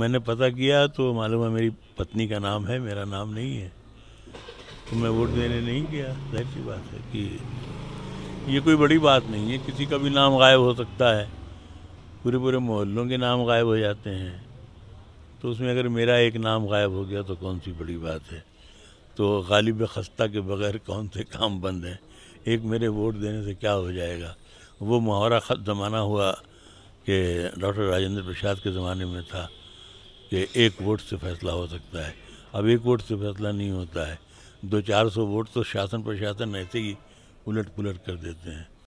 मैंने पता किया तो मालूम है मेरी पत्नी का नाम है मेरा नाम नहीं है तो मैं वोट देने नहीं गया जाहिर सी बात है कि ये कोई बड़ी बात नहीं है किसी का भी नाम गायब हो सकता है पूरे पूरे मोहल्लों के नाम गायब हो जाते हैं तो उसमें अगर मेरा एक नाम गायब हो गया तो कौन सी बड़ी बात है तो गालिब खस्ता के बगैर कौन से काम बंद हैं एक मेरे वोट देने से क्या हो जाएगा वो मुहावरा ख़त जमाना हुआ कि डॉक्टर राजेंद्र प्रसाद के ज़माने में था कि एक वोट से फैसला हो सकता है अब एक वोट से फैसला नहीं होता है दो चार सौ वोट तो शासन प्रशासन ऐसे ही उलट पुलट कर देते हैं